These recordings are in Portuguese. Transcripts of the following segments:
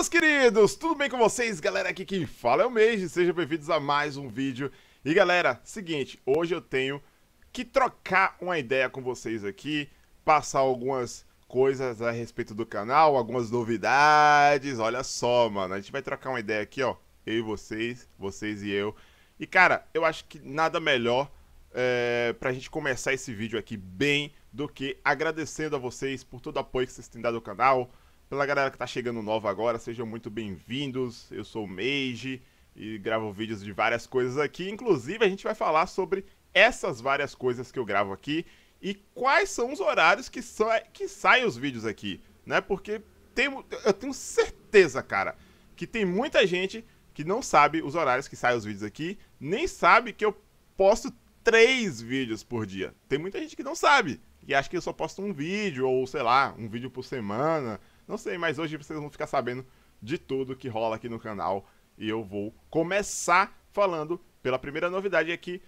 meus queridos! Tudo bem com vocês? Galera, aqui quem fala é o Mage, sejam bem-vindos a mais um vídeo. E galera, seguinte, hoje eu tenho que trocar uma ideia com vocês aqui, passar algumas coisas a respeito do canal, algumas novidades, olha só, mano. A gente vai trocar uma ideia aqui, ó, eu e vocês, vocês e eu. E cara, eu acho que nada melhor é, pra gente começar esse vídeo aqui bem do que agradecendo a vocês por todo o apoio que vocês têm dado ao canal, pela galera que tá chegando nova agora, sejam muito bem-vindos. Eu sou o Mage e gravo vídeos de várias coisas aqui. Inclusive, a gente vai falar sobre essas várias coisas que eu gravo aqui e quais são os horários que, so que saem os vídeos aqui, né? Porque tem, eu tenho certeza, cara, que tem muita gente que não sabe os horários que saem os vídeos aqui, nem sabe que eu posto três vídeos por dia. Tem muita gente que não sabe e acha que eu só posto um vídeo, ou sei lá, um vídeo por semana, não sei, mas hoje vocês vão ficar sabendo de tudo que rola aqui no canal. E eu vou começar falando pela primeira novidade aqui,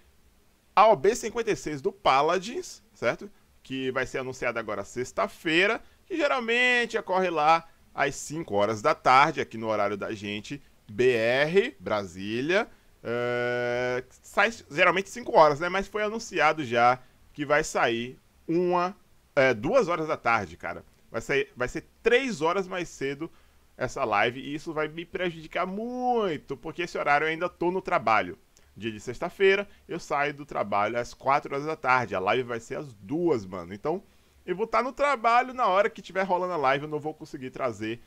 a OB56 do Paladins, certo? Que vai ser anunciada agora sexta-feira, que geralmente ocorre lá às 5 horas da tarde, aqui no horário da gente, BR, Brasília. É, sai geralmente 5 horas, né? Mas foi anunciado já que vai sair uma, é, duas horas da tarde, cara. Vai, sair, vai ser três horas mais cedo essa live e isso vai me prejudicar muito, porque esse horário eu ainda tô no trabalho. Dia de sexta-feira, eu saio do trabalho às 4 horas da tarde. A live vai ser às duas, mano. Então, eu vou estar tá no trabalho na hora que tiver rolando a live, eu não vou conseguir trazer,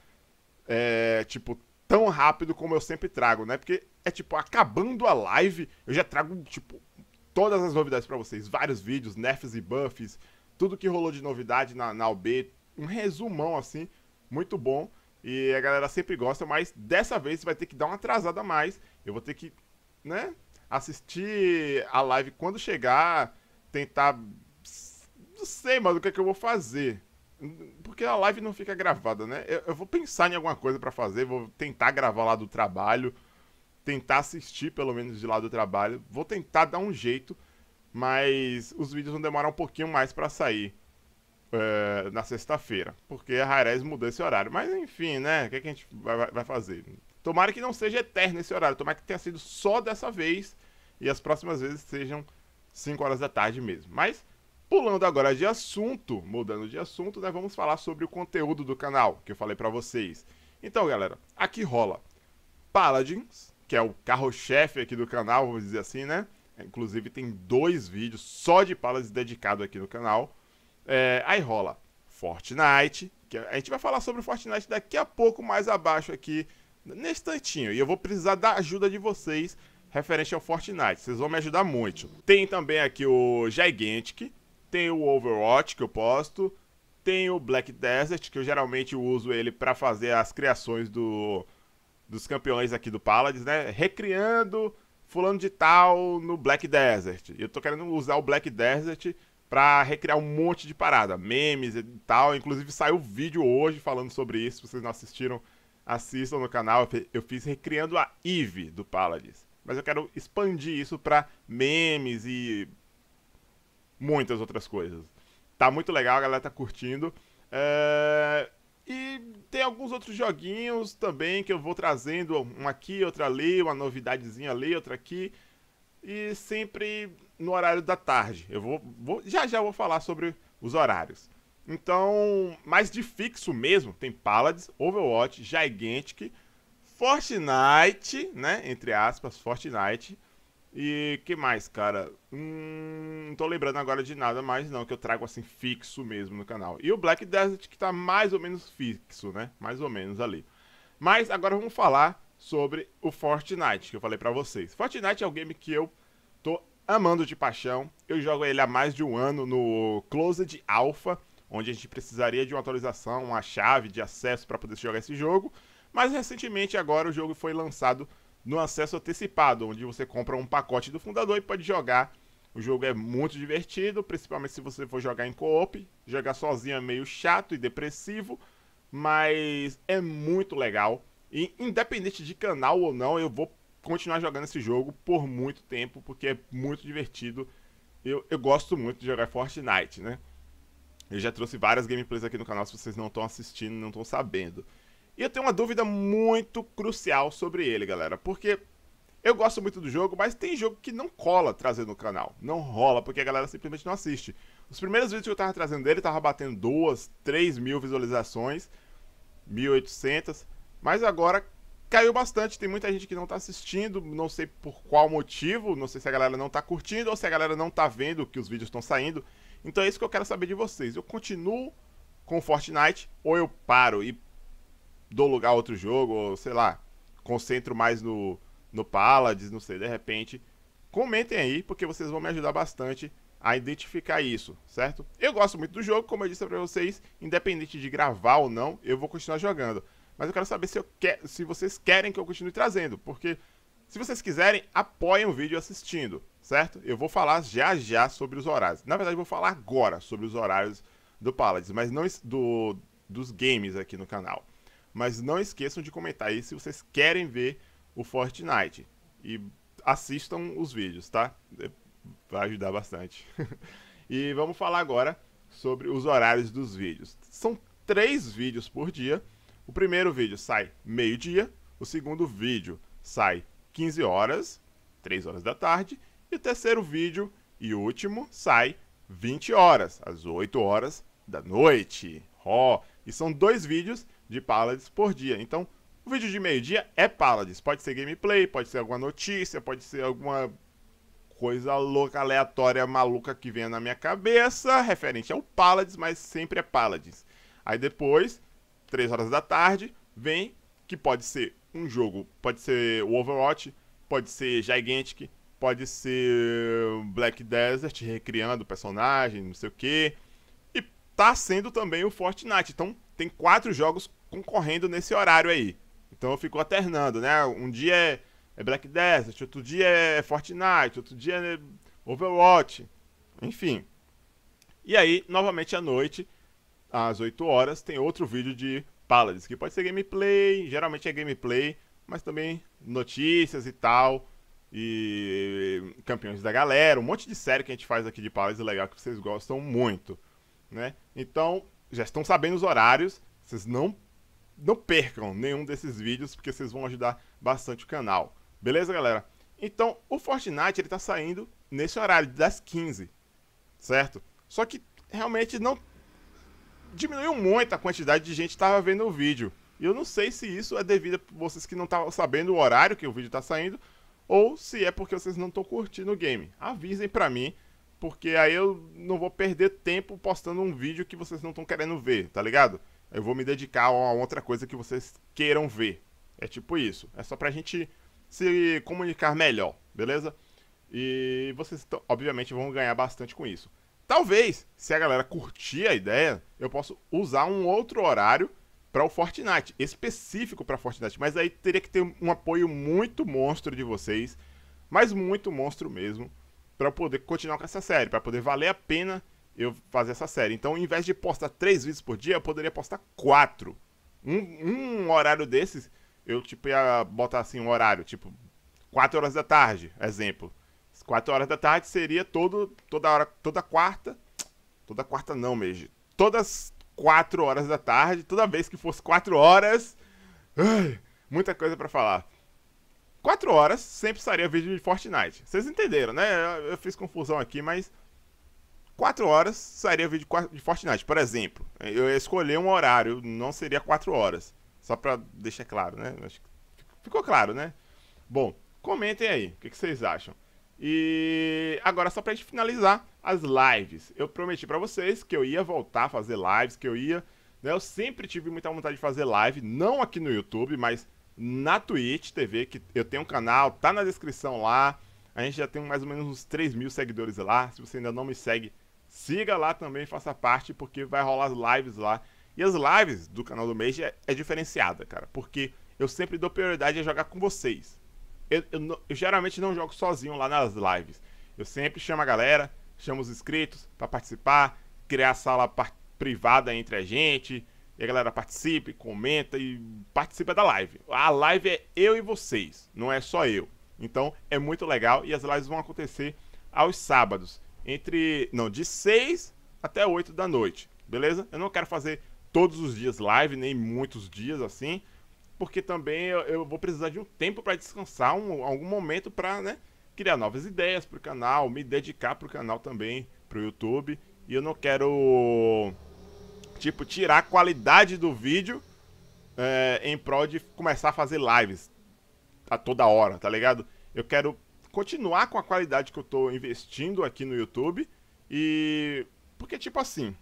é, tipo, tão rápido como eu sempre trago, né? Porque é tipo, acabando a live, eu já trago, tipo, todas as novidades para vocês. Vários vídeos, nerfs e buffs, tudo que rolou de novidade na, na um resumão assim, muito bom. E a galera sempre gosta, mas dessa vez vai ter que dar uma atrasada a mais. Eu vou ter que, né, assistir a live quando chegar, tentar. Não sei, mano, o que é que eu vou fazer. Porque a live não fica gravada, né? Eu, eu vou pensar em alguma coisa para fazer, vou tentar gravar lá do trabalho, tentar assistir pelo menos de lá do trabalho, vou tentar dar um jeito, mas os vídeos vão demorar um pouquinho mais para sair é, na sexta-feira, porque a Rairez mudou esse horário. Mas enfim, né? O que, é que a gente vai, vai fazer? Tomara que não seja eterno esse horário, tomara que tenha sido só dessa vez e as próximas vezes sejam 5 horas da tarde mesmo. Mas pulando agora de assunto, mudando de assunto, né, vamos falar sobre o conteúdo do canal que eu falei para vocês. Então, galera, aqui rola Paladins, que é o carro-chefe aqui do canal, vamos dizer assim, né? Inclusive tem dois vídeos só de Paladins dedicado aqui no canal. É, aí rola Fortnite, que a gente vai falar sobre Fortnite daqui a pouco, mais abaixo aqui, nesse tantinho. E eu vou precisar da ajuda de vocês referente ao Fortnite. Vocês vão me ajudar muito. Tem também aqui o Gigantic, tem o Overwatch que eu posto, tem o Black Desert, que eu geralmente uso ele para fazer as criações do, dos campeões aqui do Paladins, né? Recriando fulano de tal no Black Desert. Eu tô querendo usar o Black Desert para recriar um monte de parada, memes e tal. Inclusive saiu vídeo hoje falando sobre isso. Se vocês não assistiram, assistam no canal. Eu fiz recriando a Eve do Paladins. Mas eu quero expandir isso para memes e muitas outras coisas. Tá muito legal, a galera tá curtindo. É... E tem alguns outros joguinhos também que eu vou trazendo, um aqui, outro ali, uma novidadezinha ali, outra aqui. E sempre no horário da tarde. Eu vou, vou já já vou falar sobre os horários. Então, mais de fixo mesmo, tem Paladins, Overwatch, Gigantic, Fortnite, né? Entre aspas, Fortnite. E que mais, cara? Hum, não tô lembrando agora de nada mais, não, que eu trago assim fixo mesmo no canal. E o Black Desert, que tá mais ou menos fixo, né? Mais ou menos ali. Mas agora vamos falar sobre o Fortnite, que eu falei pra vocês. Fortnite é o game que eu amando de paixão. Eu jogo ele há mais de um ano no Closed Alpha, onde a gente precisaria de uma atualização, uma chave de acesso para poder jogar esse jogo. Mas recentemente agora o jogo foi lançado no acesso antecipado, onde você compra um pacote do fundador e pode jogar. O jogo é muito divertido, principalmente se você for jogar em co-op. Jogar sozinho é meio chato e depressivo, mas é muito legal. E independente de canal ou não, eu vou continuar jogando esse jogo por muito tempo, porque é muito divertido. Eu, eu gosto muito de jogar Fortnite, né? Eu já trouxe várias gameplays aqui no canal, se vocês não estão assistindo, não estão sabendo. E eu tenho uma dúvida muito crucial sobre ele, galera, porque eu gosto muito do jogo, mas tem jogo que não cola trazer no canal. Não rola, porque a galera simplesmente não assiste. Os primeiros vídeos que eu tava trazendo dele, tava batendo 2, 3 mil visualizações, 1.800, mas agora caiu bastante. Tem muita gente que não tá assistindo, não sei por qual motivo, não sei se a galera não tá curtindo ou se a galera não tá vendo que os vídeos estão saindo. Então é isso que eu quero saber de vocês. Eu continuo com Fortnite ou eu paro e dou lugar a outro jogo, ou sei lá, concentro mais no, no Paladins, não sei, de repente. Comentem aí, porque vocês vão me ajudar bastante a identificar isso, certo? Eu gosto muito do jogo, como eu disse para vocês, independente de gravar ou não, eu vou continuar jogando. Mas eu quero saber se, eu quer, se vocês querem que eu continue trazendo, porque se vocês quiserem, apoiem o vídeo assistindo, certo? Eu vou falar já já sobre os horários. Na verdade, eu vou falar agora sobre os horários do Paladins, mas não do, dos games aqui no canal. Mas não esqueçam de comentar aí se vocês querem ver o Fortnite. E assistam os vídeos, tá? É, vai ajudar bastante. e vamos falar agora sobre os horários dos vídeos. São três vídeos por dia o primeiro vídeo sai meio-dia, o segundo vídeo sai 15 horas, 3 horas da tarde, e o terceiro vídeo e último sai 20 horas, às 8 horas da noite. Ó, oh, e são dois vídeos de Paladins por dia. Então, o vídeo de meio-dia é Paladins. Pode ser gameplay, pode ser alguma notícia, pode ser alguma coisa louca, aleatória, maluca que venha na minha cabeça referente ao Paladins, mas sempre é Paladins. Aí depois 3 horas da tarde, vem, que pode ser um jogo, pode ser o Overwatch, pode ser Gigantic, pode ser Black Desert recriando personagem, não sei o quê. E tá sendo também o Fortnite. Então tem quatro jogos concorrendo nesse horário aí. Então eu fico alternando, né? Um dia é, é Black Desert, outro dia é Fortnite, outro dia é Overwatch, enfim. E aí, novamente à noite, às 8 horas, tem outro vídeo de Paladins, que pode ser gameplay, geralmente é gameplay, mas também notícias e tal, e campeões da galera, um monte de série que a gente faz aqui de Paladins é legal que vocês gostam muito, né? Então, já estão sabendo os horários, vocês não não percam nenhum desses vídeos porque vocês vão ajudar bastante o canal. Beleza, galera? Então, o Fortnite ele tá saindo nesse horário das 15, certo? Só que realmente não diminuiu muito a quantidade de gente que estava vendo o vídeo. E eu não sei se isso é devido a vocês que não estavam sabendo o horário que o vídeo está saindo, ou se é porque vocês não estão curtindo o game. Avisem para mim, porque aí eu não vou perder tempo postando um vídeo que vocês não estão querendo ver, tá ligado? Eu vou me dedicar a outra coisa que vocês queiram ver. É tipo isso. É só pra gente se comunicar melhor, beleza? E vocês, obviamente, vão ganhar bastante com isso. Talvez, se a galera curtir a ideia, eu posso usar um outro horário para o Fortnite, específico para Fortnite, mas aí teria que ter um apoio muito monstro de vocês, mas muito monstro mesmo, para poder continuar com essa série, para poder valer a pena eu fazer essa série. Então, em vez de postar três vídeos por dia, eu poderia postar quatro. Um, um horário desses, eu tipo ia botar assim um horário, tipo quatro horas da tarde, exemplo. 4 horas da tarde seria todo, toda hora, toda quarta. Toda quarta não, mesmo. Todas 4 horas da tarde, toda vez que fosse 4 horas. Ai, muita coisa para falar. 4 horas sempre estaria vídeo de Fortnite. Vocês entenderam, né? Eu, eu fiz confusão aqui, mas 4 horas sairia vídeo de Fortnite, por exemplo. Eu ia escolher um horário, não seria 4 horas. Só pra deixar claro, né? Acho que ficou claro, né? Bom, comentem aí, o que, que vocês acham? E agora, só pra gente finalizar, as lives. Eu prometi para vocês que eu ia voltar a fazer lives, que eu ia. Né? Eu sempre tive muita vontade de fazer live, não aqui no YouTube, mas na Twitch TV, que eu tenho um canal, tá na descrição lá. A gente já tem mais ou menos uns 3 mil seguidores lá. Se você ainda não me segue, siga lá também, faça parte, porque vai rolar as lives lá. E as lives do canal do Mage é, é diferenciada, cara, porque eu sempre dou prioridade a jogar com vocês eu, eu, eu, geralmente não jogo sozinho lá nas lives. Eu sempre chamo a galera, chamo os inscritos para participar, criar sala privada entre a gente. E a galera participe, comenta e participa da live. A live é eu e vocês, não é só eu. Então é muito legal e as lives vão acontecer aos sábados, entre não, de 6 até 8 da noite, beleza? Eu não quero fazer todos os dias live, nem muitos dias assim, porque também eu, eu vou precisar de um tempo para descansar, um, algum momento para né, criar novas ideias para o canal, me dedicar para o canal também, para o YouTube. E eu não quero, tipo, tirar a qualidade do vídeo é, em prol de começar a fazer lives a toda hora, tá ligado? Eu quero continuar com a qualidade que eu tô investindo aqui no YouTube e. Porque, tipo assim,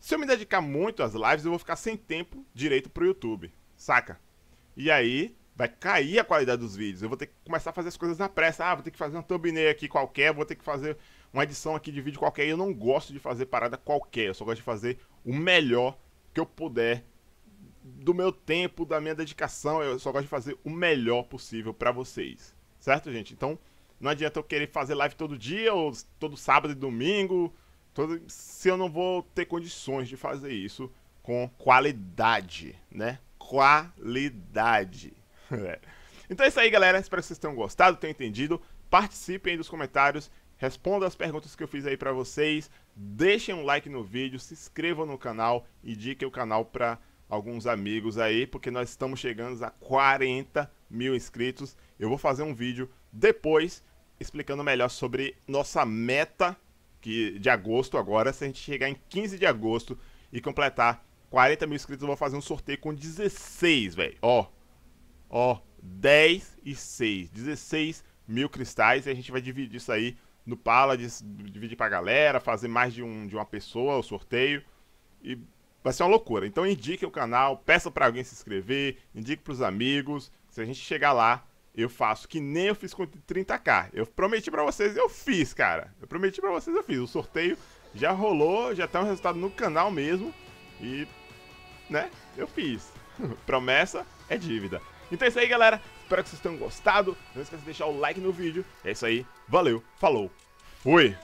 se eu me dedicar muito às lives, eu vou ficar sem tempo direito pro YouTube, saca? E aí vai cair a qualidade dos vídeos. Eu vou ter que começar a fazer as coisas na pressa. Ah, vou ter que fazer um thumbnail aqui qualquer, vou ter que fazer uma edição aqui de vídeo qualquer. E eu não gosto de fazer parada qualquer. Eu só gosto de fazer o melhor que eu puder do meu tempo, da minha dedicação. Eu só gosto de fazer o melhor possível para vocês. Certo, gente? Então, não adianta eu querer fazer live todo dia ou todo sábado e domingo, todo... se eu não vou ter condições de fazer isso com qualidade, né? qualidade. então é isso aí, galera. Espero que vocês tenham gostado, tenham entendido. Participem aí dos comentários, respondam as perguntas que eu fiz aí para vocês. Deixem um like no vídeo, se inscrevam no canal, indiquem o canal para alguns amigos aí, porque nós estamos chegando a 40 mil inscritos. Eu vou fazer um vídeo depois explicando melhor sobre nossa meta que de agosto agora, se a gente chegar em 15 de agosto e completar 40 mil inscritos, eu vou fazer um sorteio com 16, velho. Ó, ó, 10 e 6. 16 mil cristais e a gente vai dividir isso aí no Paladins, dividir pra galera, fazer mais de, um, de uma pessoa o sorteio. E vai ser uma loucura. Então indique o canal, peça para alguém se inscrever, indique pros amigos. Se a gente chegar lá, eu faço que nem eu fiz com 30k. Eu prometi para vocês, eu fiz, cara. Eu prometi para vocês, eu fiz. O sorteio já rolou, já tá um resultado no canal mesmo. E né? Eu fiz. Promessa é dívida. Então é isso aí, galera. Espero que vocês tenham gostado. Não esqueça de deixar o like no vídeo. É isso aí. Valeu, falou, fui!